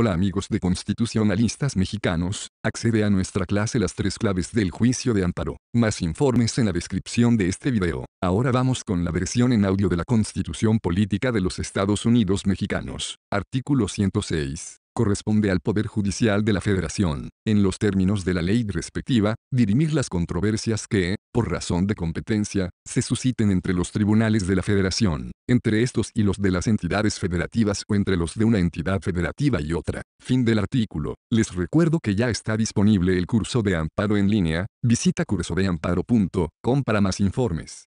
Hola amigos de constitucionalistas mexicanos, accede a nuestra clase Las tres claves del juicio de Amparo. Más informes en la descripción de este video. Ahora vamos con la versión en audio de la Constitución Política de los Estados Unidos Mexicanos. Artículo 106 corresponde al Poder Judicial de la Federación, en los términos de la ley respectiva, dirimir las controversias que, por razón de competencia, se susciten entre los tribunales de la federación, entre estos y los de las entidades federativas o entre los de una entidad federativa y otra. Fin del artículo. Les recuerdo que ya está disponible el curso de amparo en línea, visita cursodeamparo.com para más informes.